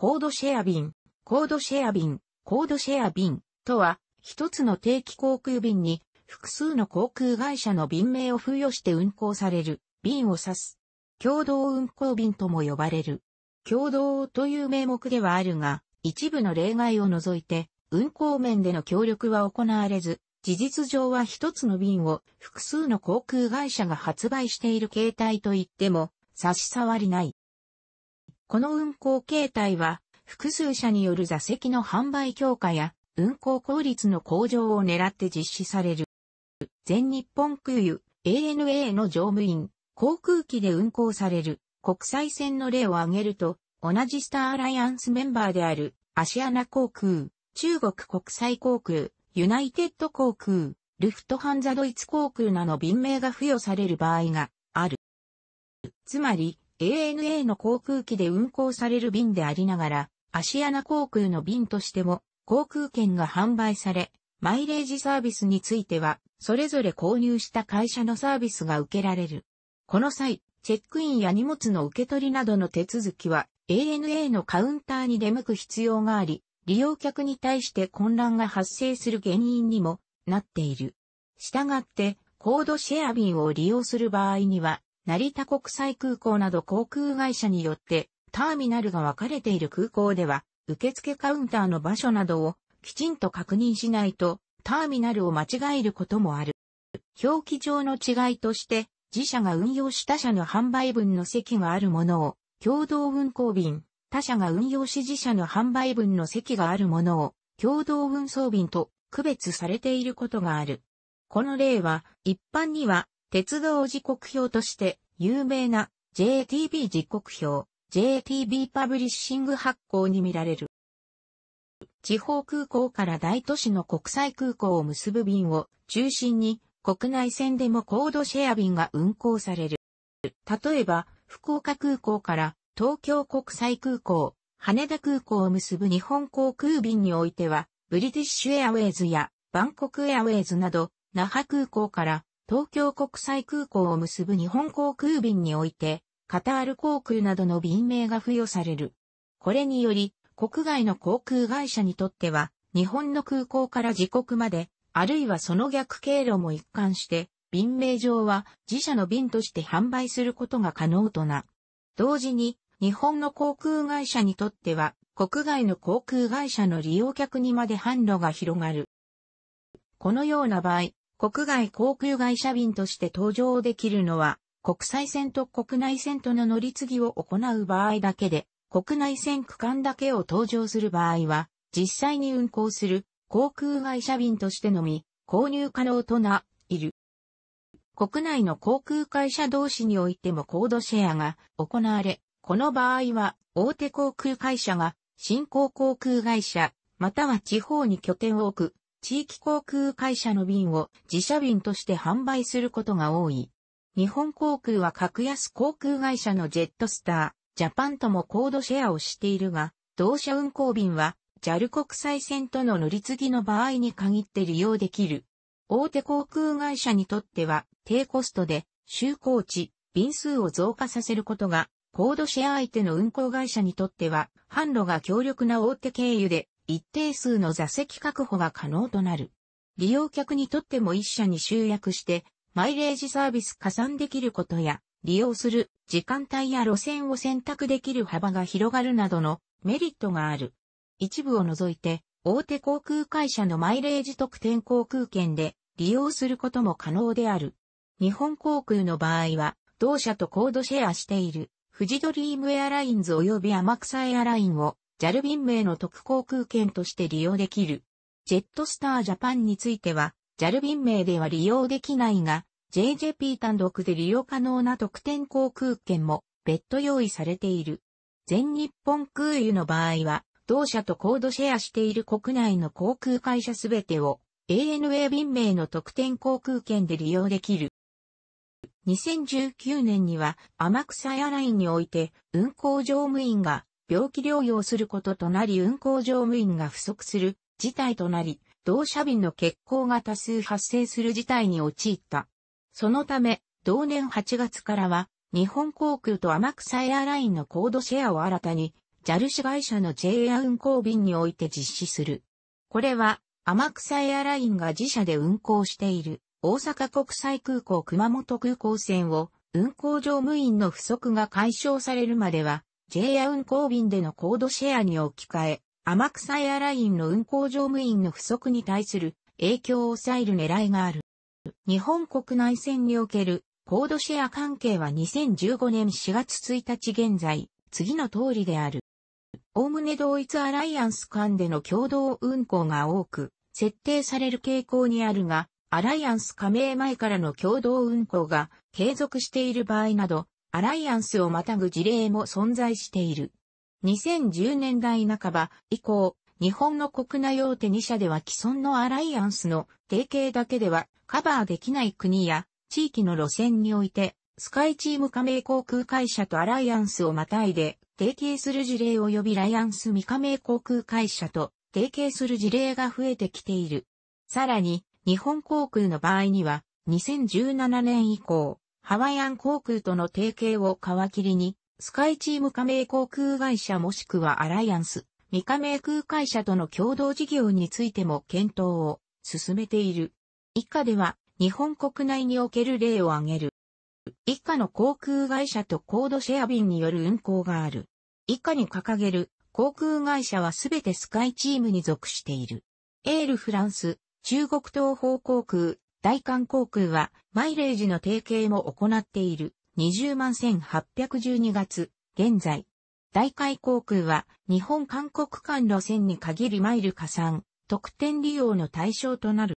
コードシェア便、コードシェア便、コードシェア便とは、一つの定期航空便に複数の航空会社の便名を付与して運航される便を指す。共同運航便とも呼ばれる。共同という名目ではあるが、一部の例外を除いて、運航面での協力は行われず、事実上は一つの便を複数の航空会社が発売している形態といっても差し障りない。この運行形態は、複数社による座席の販売強化や、運行効率の向上を狙って実施される。全日本空輸 ANA の乗務員、航空機で運行される国際線の例を挙げると、同じスターアライアンスメンバーであるアシアナ航空、中国国際航空、ユナイテッド航空、ルフトハンザドイツ航空など便名が付与される場合がある。つまり、ANA の航空機で運航される便でありながら、アシアナ航空の便としても航空券が販売され、マイレージサービスについては、それぞれ購入した会社のサービスが受けられる。この際、チェックインや荷物の受け取りなどの手続きは ANA のカウンターに出向く必要があり、利用客に対して混乱が発生する原因にもなっている。したがって、コードシェア便を利用する場合には、成田国際空港など航空会社によってターミナルが分かれている空港では、受付カウンターの場所などをきちんと確認しないと、ターミナルを間違えることもある。表記上の違いとして、自社が運用した社の販売分の席があるものを、共同運行便、他社が運用し自社の販売分の席があるものを、共同運送便と区別されていることがある。この例は、一般には鉄道時刻表として有名な JTB 時刻表、JTB パブリッシング発行に見られる。地方空港から大都市の国際空港を結ぶ便を中心に国内線でもコードシェア便が運航される。例えば、福岡空港から東京国際空港、羽田空港を結ぶ日本航空便においては、ブリティッシュエアウェイズやバンコクエアウェイズなど、那覇空港から東京国際空港を結ぶ日本航空便において、カタール航空などの便名が付与される。これにより、国外の航空会社にとっては、日本の空港から自国まで、あるいはその逆経路も一貫して、便名上は自社の便として販売することが可能とな。同時に、日本の航空会社にとっては、国外の航空会社の利用客にまで販路が広がる。このような場合、国外航空会社便として搭乗できるのは、国際線と国内線との乗り継ぎを行う場合だけで、国内線区間だけを搭乗する場合は、実際に運航する航空会社便としてのみ、購入可能とな、いる。国内の航空会社同士においてもコードシェアが行われ、この場合は大手航空会社が新興航空会社、または地方に拠点を置く地域航空会社の便を自社便として販売することが多い。日本航空は格安航空会社のジェットスター、ジャパンともコードシェアをしているが、同社運航便は JAL 国際線との乗り継ぎの場合に限って利用できる。大手航空会社にとっては低コストで就航地、便数を増加させることが、コードシェア相手の運航会社にとっては、販路が強力な大手経由で一定数の座席確保が可能となる。利用客にとっても一社に集約して、マイレージサービス加算できることや、利用する時間帯や路線を選択できる幅が広がるなどのメリットがある。一部を除いて、大手航空会社のマイレージ特典航空券で利用することも可能である。日本航空の場合は、同社とコードシェアしている、富士ドリームエアラインズ及び天草エアラインを JAL 便名の特航空券として利用できる。ジェットスタージャパンについては、JAL 便名では利用できないが、JJP 単独で利用可能な特典航空券も別途用意されている。全日本空輸の場合は、同社とコードシェアしている国内の航空会社すべてを ANA 便名の特典航空券で利用できる。2019年には天草エアラインにおいて運航乗務員が病気療養することとなり運行乗務員が不足する事態となり、同社便の欠航が多数発生する事態に陥った。そのため、同年8月からは、日本航空と天草エアラインのコードシェアを新たに、ジャルシ会社の JA 運行便において実施する。これは、天草エアラインが自社で運航している、大阪国際空港熊本空港線を、運行乗務員の不足が解消されるまでは、JR 運行便でのコードシェアに置き換え、天草エアラインの運行乗務員の不足に対する影響を抑える狙いがある。日本国内線におけるコードシェア関係は2015年4月1日現在、次の通りである。おおむね同一アライアンス間での共同運行が多く、設定される傾向にあるが、アライアンス加盟前からの共同運行が継続している場合など、アライアンスをまたぐ事例も存在している。2010年代半ば以降、日本の国内大手2社では既存のアライアンスの提携だけではカバーできない国や地域の路線において、スカイチーム加盟航空会社とアライアンスをまたいで提携する事例及びライアンス未加盟航空会社と提携する事例が増えてきている。さらに、日本航空の場合には、2017年以降、ハワイアン航空との提携を皮切りに、スカイチーム加盟航空会社もしくはアライアンス、未加盟空会社との共同事業についても検討を進めている。以下では、日本国内における例を挙げる。以下の航空会社とコードシェア便による運航がある。以下に掲げる航空会社はすべてスカイチームに属している。エールフランス、中国東方航空、大韓航空は、マイレージの提携も行っている。20万1812月、現在。大海航空は、日本韓国間路線に限りマイル加算、特典利用の対象となる。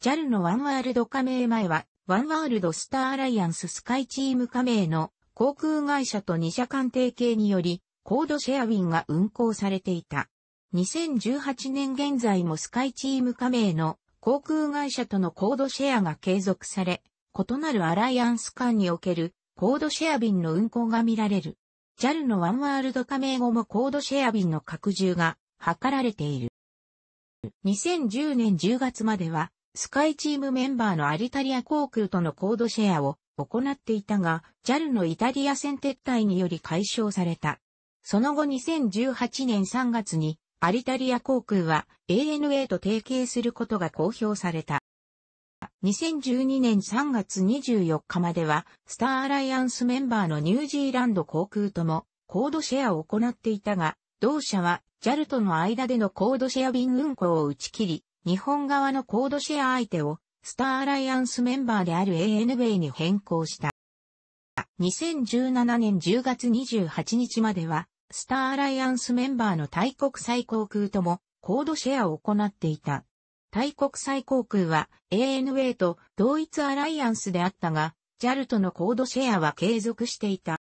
JAL のワンワールド加盟前は、ワンワールドスターアライアンススカイチーム加盟の航空会社と2社間提携により、コードシェアウィンが運航されていた。2018年現在もスカイチーム加盟の航空会社とのコードシェアが継続され、異なるアライアンス間におけるコードシェア便の運航が見られる。JAL のワンワールド加盟後もコードシェア便の拡充が図られている。2010年10月までは、スカイチームメンバーのアリタリア航空とのコードシェアを行っていたが、JAL のイタリア戦撤退により解消された。その後2018年3月にアリタリア航空は ANA と提携することが公表された。2012年3月24日までは、スターアライアンスメンバーのニュージーランド航空とも、コードシェアを行っていたが、同社は、JAL との間でのコードシェア便運航を打ち切り、日本側のコードシェア相手を、スターアライアンスメンバーである ANA に変更した。2017年10月28日までは、スターアライアンスメンバーのタイ国際航空ともコードシェアを行っていた。タイ国際航空は ANA と同一アライアンスであったが、JAL とのコードシェアは継続していた。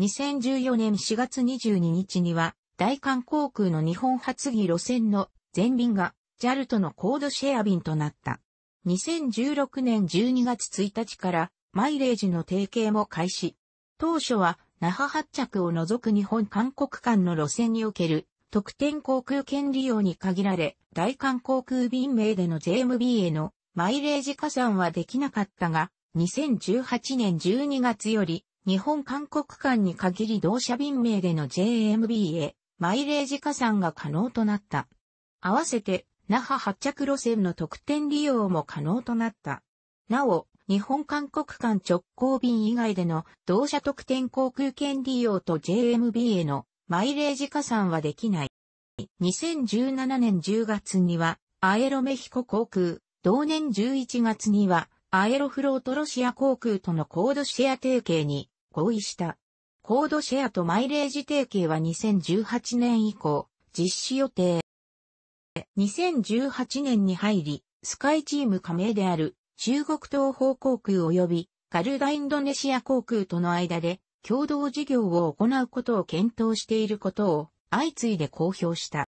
2014年4月22日には、大韓航空の日本発議路線の全便が JAL とのコードシェア便となった。2016年12月1日からマイレージの提携も開始。当初は那覇発着を除く日本韓国間の路線における特典航空券利用に限られ、大韓航空便名での JMB へのマイレージ加算はできなかったが、2018年12月より日本韓国間に限り同社便名での JMB へマイレージ加算が可能となった。合わせて、那覇発着路線の特典利用も可能となった。なお、日本韓国間直行便以外での同社特典航空券利用と JMB へのマイレージ加算はできない。2017年10月にはアエロメヒコ航空、同年11月にはアエロフロートロシア航空とのコードシェア提携に合意した。コードシェアとマイレージ提携は2018年以降実施予定。2018年に入り、スカイチーム加盟である中国東方航空及びカルダインドネシア航空との間で共同事業を行うことを検討していることを相次いで公表した。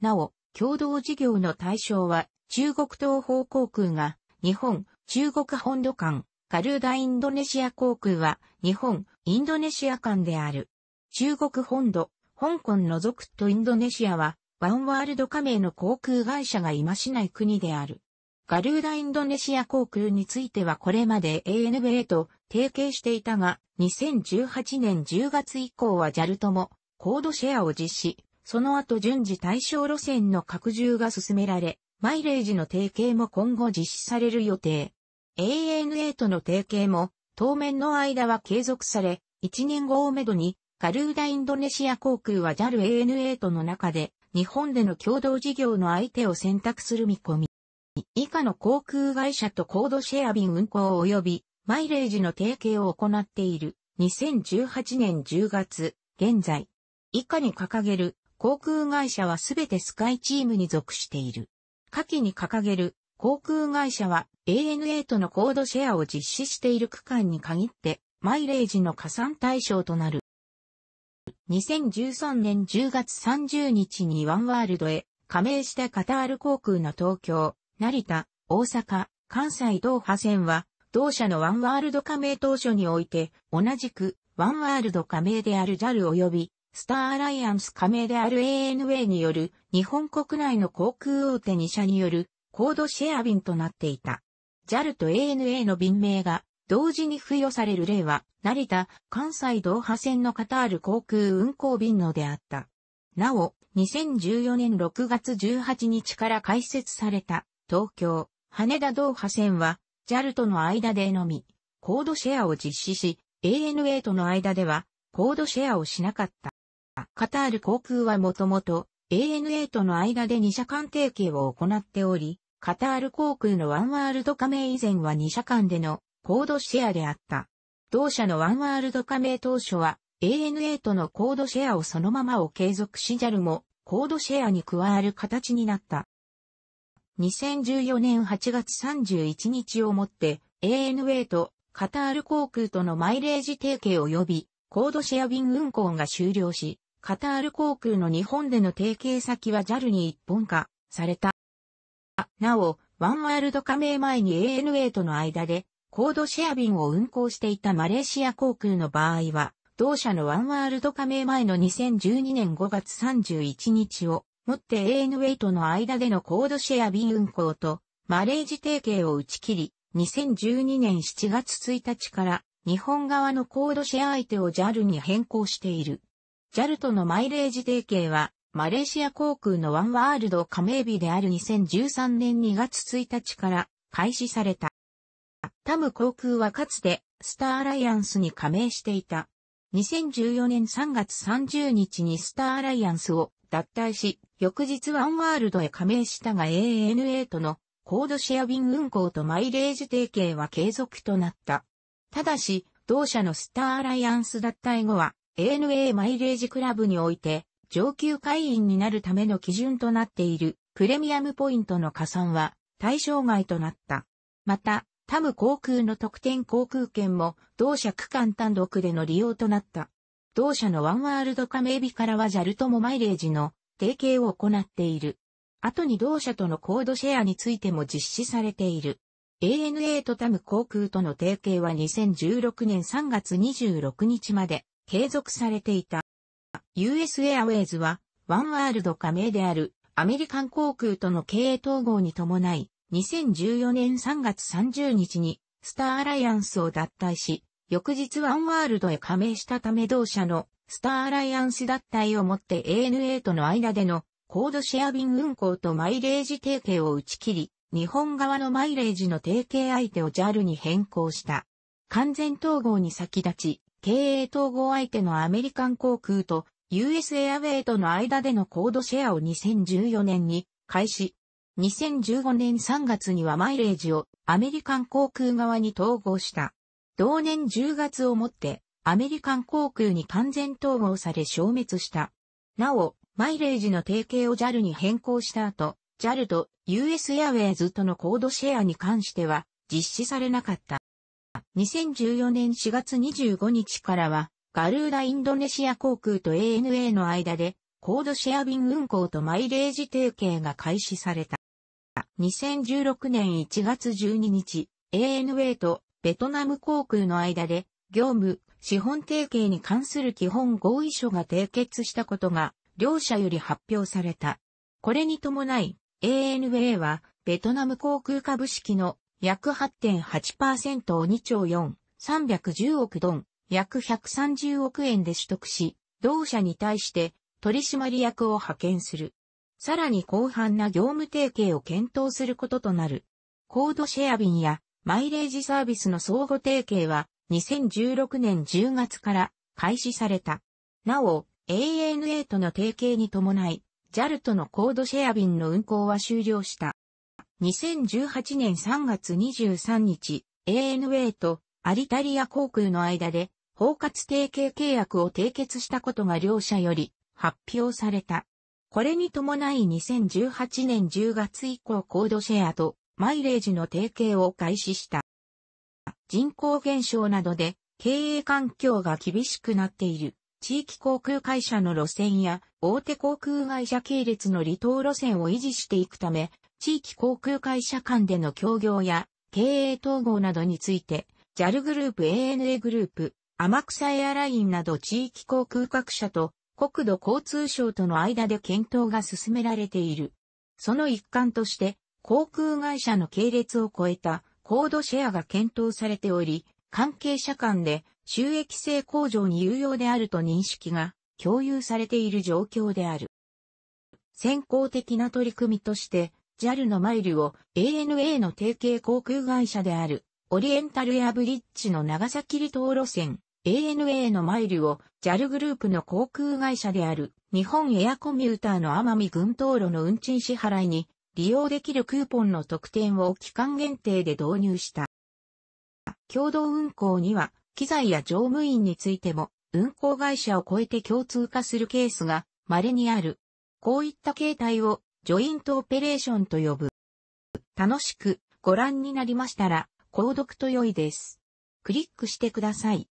なお、共同事業の対象は中国東方航空が日本、中国本土間、カルダインドネシア航空は日本、インドネシア間である。中国本土、香港除くとインドネシアはワンワールド加盟の航空会社が今しない国である。ガルーダインドネシア航空についてはこれまで ANA と提携していたが、2018年10月以降は JAL ともコードシェアを実施、その後順次対象路線の拡充が進められ、マイレージの提携も今後実施される予定。ANA との提携も当面の間は継続され、1年後をめどにガルーダインドネシア航空は JAL ANA との中で日本での共同事業の相手を選択する見込み。以下の航空会社とコードシェア便運航及びマイレージの提携を行っている2018年10月現在以下に掲げる航空会社はすべてスカイチームに属している。下記に掲げる航空会社は ANA とのコードシェアを実施している区間に限ってマイレージの加算対象となる。2013年10月30日にワンワールドへ加盟したカタール航空の東京、成田、大阪、関西同派線は、同社のワンワールド加盟当初において、同じく、ワンワールド加盟である JAL 及び、スターアライアンス加盟である ANA による、日本国内の航空大手2社による、コードシェア便となっていた。JAL と ANA の便名が、同時に付与される例は、成田、関西同派線のカタール航空運航便のであった。なお、2014年6月18日から開設された東京、羽田同派線は、JAL との間でのみ、コードシェアを実施し、ANA との間では、コードシェアをしなかった。カタール航空はもともと、ANA との間で2社間提携を行っており、カタール航空のワンワールド加盟以前は2社間でのコードシェアであった。同社のワンワールド加盟当初は ANA とのコードシェアをそのままを継続し JAL もコードシェアに加わる形になった。2014年8月31日をもって ANA とカタール航空とのマイレージ提携及びコードシェア便運航が終了し、カタール航空の日本での提携先は JAL に一本化された。なお、ワンワールド加盟前に ANA との間でコードシェア便を運航していたマレーシア航空の場合は、同社のワンワールド加盟前の2012年5月31日をもって ANA との間でのコードシェア便運行とマレージ提携を打ち切り、2012年7月1日から日本側のコードシェア相手を JAL に変更している。JAL とのマイレージ提携は、マレーシア航空のワンワールド加盟日である2013年2月1日から開始された。タム航空はかつてスターアライアンスに加盟していた。2014年3月30日にスターアライアンスを脱退し、翌日ワンワールドへ加盟したが ANA とのコードシェア便運行とマイレージ提携は継続となった。ただし、同社のスターアライアンス脱退後は ANA マイレージクラブにおいて上級会員になるための基準となっているプレミアムポイントの加算は対象外となった。また、タム航空の特典航空券も同社区間単独での利用となった。同社のワンワールド加盟日からはジャルトもマイレージの提携を行っている。後に同社とのコードシェアについても実施されている。ANA とタム航空との提携は2016年3月26日まで継続されていた。US Airways はワンワールド加盟であるアメリカン航空との経営統合に伴い2014年3月30日にスターアライアンスを脱退し、翌日ワンワールドへ加盟したため同社のスターアライアンス脱退をもって ANA との間でのコードシェア便運行とマイレージ提携を打ち切り、日本側のマイレージの提携相手を JAL に変更した。完全統合に先立ち、経営統合相手のアメリカン航空と US エアウェイとの間でのコードシェアを2014年に開始。2015年3月にはマイレージをアメリカン航空側に統合した。同年10月をもってアメリカン航空に完全統合され消滅した。なお、マイレージの提携を JAL に変更した後、JAL と US エアウェイズとのコードシェアに関しては実施されなかった。2014年4月25日からは、ガルーダインドネシア航空と ANA の間で、コードシェア便運航とマイレージ提携が開始された。2016年1月12日、ANA とベトナム航空の間で、業務、資本提携に関する基本合意書が締結したことが、両社より発表された。これに伴い、ANA は、ベトナム航空株式の約8.8%を2兆4、310億ドン、約130億円で取得し、同社に対して取締役を派遣する。さらに広範な業務提携を検討することとなる。コードシェア便やマイレージサービスの相互提携は2016年10月から開始された。なお、ANA との提携に伴い、JAL とのコードシェア便の運行は終了した。2018年3月23日、ANA とアリタリア航空の間で包括提携契約を締結したことが両社より発表された。これに伴い2018年10月以降コードシェアとマイレージの提携を開始した。人口減少などで経営環境が厳しくなっている地域航空会社の路線や大手航空会社系列の離島路線を維持していくため、地域航空会社間での協業や経営統合などについて、JAL グループ ANA グループ、天草エアラインなど地域航空各社と国土交通省との間で検討が進められている。その一環として、航空会社の系列を超えたコードシェアが検討されており、関係者間で収益性向上に有用であると認識が共有されている状況である。先行的な取り組みとして、JAL のマイルを ANA の提携航空会社であるオリエンタルエアブリッジの長崎離島路線 ANA のマイルを JAL グループの航空会社である日本エアコミューターの奄美群島路の運賃支払いに利用できるクーポンの特典を期間限定で導入した。共同運行には、機材や乗務員についても、運行会社を超えて共通化するケースが稀にある。こういった形態をジョイントオペレーションと呼ぶ。楽しくご覧になりましたら、購読と良いです。クリックしてください。